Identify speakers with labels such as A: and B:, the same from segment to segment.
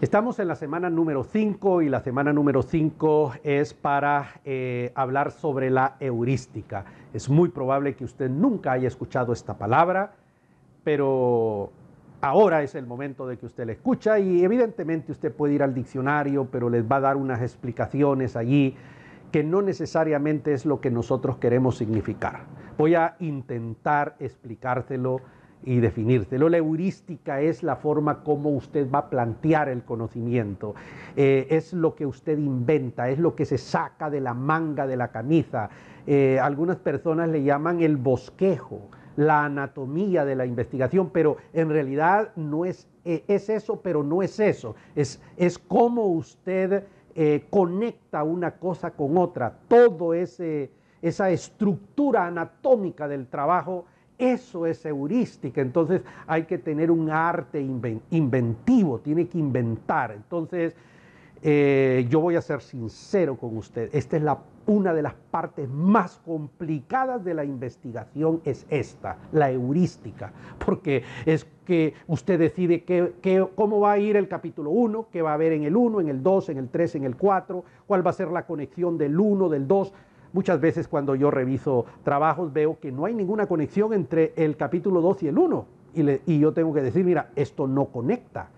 A: Estamos en la semana número 5 y la semana número 5 es para eh, hablar sobre la heurística. Es muy probable que usted nunca haya escuchado esta palabra, pero ahora es el momento de que usted la escucha y evidentemente usted puede ir al diccionario, pero les va a dar unas explicaciones allí que no necesariamente es lo que nosotros queremos significar. Voy a intentar explicártelo y definírselo. La heurística es la forma como usted va a plantear el conocimiento, eh, es lo que usted inventa, es lo que se saca de la manga, de la camisa. Eh, algunas personas le llaman el bosquejo, la anatomía de la investigación, pero en realidad no es, eh, es eso, pero no es eso. Es, es cómo usted conecta una cosa con otra. Todo ese, esa estructura anatómica del trabajo eso es heurística, entonces hay que tener un arte inventivo, tiene que inventar. Entonces, eh, yo voy a ser sincero con usted, esta es una de las partes más complicadas de la investigación, es esta, la heurística, porque es que usted decide cómo va a ir el capítulo 1, qué va a haber en el 1, en el 2, en el 3, en el 4, cuál va a ser la conexión del 1, del 2. Muchas veces cuando yo reviso trabajos veo que no hay ninguna conexión entre el capítulo 2 y el 1. Y, yo tengo que decir, mira, esto no conecta.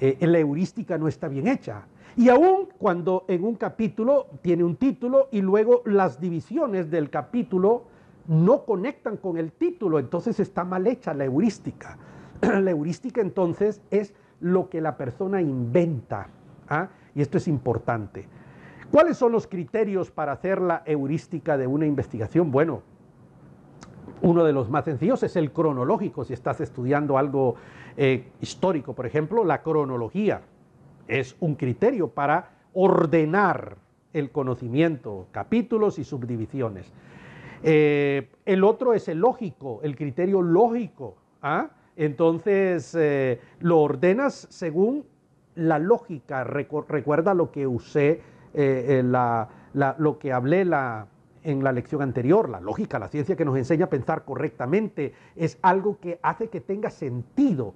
A: Eh, la heurística no está bien hecha. Y aún cuando en un capítulo tiene un título y luego las divisiones del capítulo no conectan con el título, entonces está mal hecha la heurística. la heurística entonces es lo que la persona inventa. ¿ah? Y esto es importante. ¿Cuáles son los criterios para hacer la heurística de una investigación? Bueno, uno de los más sencillos es el cronológico. Si estás estudiando algo eh, histórico, por ejemplo, la cronología es un criterio para ordenar el conocimiento, capítulos y subdivisiones. Eh, el otro es el lógico, el criterio lógico. ¿ah? Entonces eh, lo ordenas según la lógica. recuerda lo que usé eh, eh, lo que hablé en la lección anterior, la lógica, la ciencia que nos enseña a pensar correctamente, es algo que hace que tenga sentido.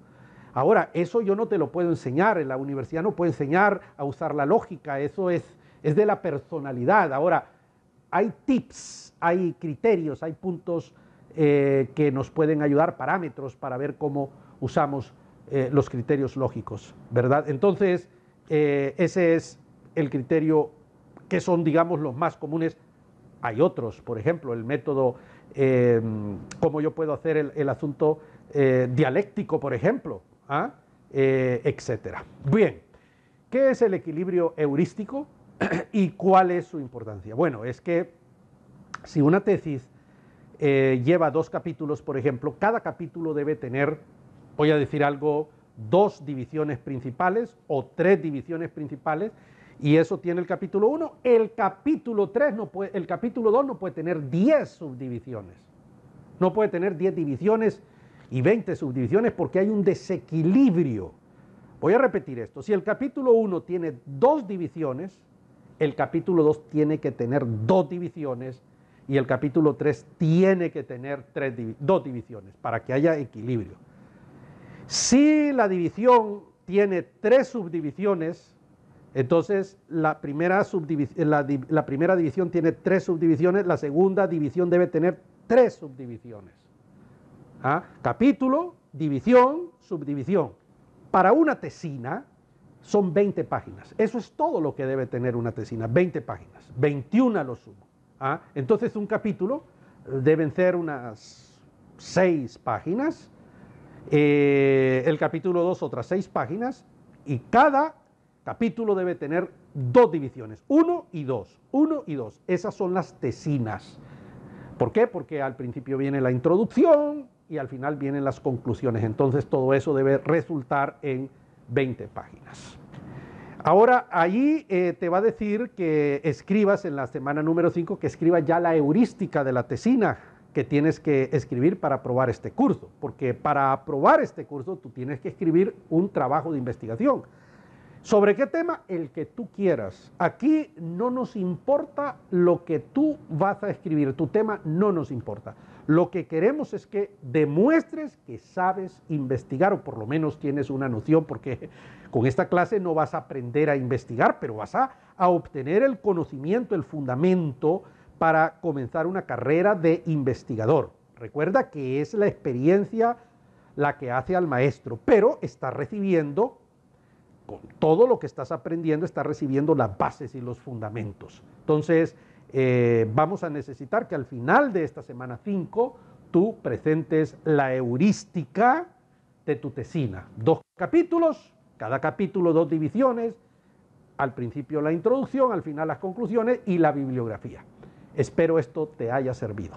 A: Ahora, eso yo no te lo puedo enseñar, en la universidad no puedo enseñar a usar la lógica, eso es, de la personalidad. Ahora, hay tips, hay criterios, hay puntos eh, que nos pueden ayudar, parámetros para ver cómo usamos los criterios lógicos, ¿verdad? Entonces, ese es el criterio que son, digamos, los más comunes. Hay otros, por ejemplo, el método, como em, cómo yo puedo hacer el, asunto eh, dialéctico, por ejemplo, ¿Ah? eh, etcétera. Bien, ¿qué es el equilibrio heurístico y cuál es su importancia? Bueno, es que si una tesis eh, lleva dos capítulos, por ejemplo, cada capítulo debe tener, voy a decir algo, dos divisiones principales o tres divisiones principales y eso tiene el capítulo 1. El capítulo 3 no el capítulo 2 no puede tener 10 subdivisiones. No puede tener 10 divisiones y 20 subdivisiones porque hay un desequilibrio. Voy a repetir esto. Si el capítulo 1 tiene dos divisiones, el capítulo 2 tiene que tener dos divisiones y el capítulo 3 tiene que tener tres, dos divisiones para que haya equilibrio. Si la división tiene tres subdivisiones, entonces, la primera, eh, primera división tiene tres subdivisiones, la segunda división debe tener tres subdivisiones. ¿Ah? Capítulo, división, subdivisión. Para una tesina son 20 páginas. Eso es todo lo que debe tener una tesina, 20 páginas, 21 lo sumo. ¿Ah? Entonces, un capítulo eh, deben ser unas 6 páginas, eh, el capítulo 2 otras 6 páginas, y cada capítulo debe tener dos divisiones, uno y dos, uno y dos. Esas son las tesinas. ¿Por qué? Porque al principio viene la introducción y al final vienen las conclusiones. Entonces todo eso debe resultar en 20 páginas. Ahora, ahí eh, te va a decir que escribas en la semana número 5, que escribas ya la heurística de la tesina que tienes que escribir para aprobar este curso, porque para aprobar este curso tú tienes que escribir un trabajo de investigación. ¿Sobre qué tema? El que tú quieras. Aquí no nos importa lo que tú vas a escribir, tu tema no nos importa. Lo que queremos es que demuestres que sabes investigar o por lo menos tienes una noción, porque con esta clase no vas a aprender a investigar, pero vas a, obtener el conocimiento, el fundamento para comenzar una carrera de investigador. Recuerda que es la experiencia la que hace al maestro, pero está recibiendo con todo lo que estás aprendiendo, estás recibiendo las bases y los fundamentos. Entonces, eh, vamos a necesitar que al final de esta semana 5 tú presentes la heurística de tu tesina. Dos capítulos, cada capítulo dos divisiones, al principio la introducción, al final las conclusiones y la bibliografía. Espero esto te haya servido.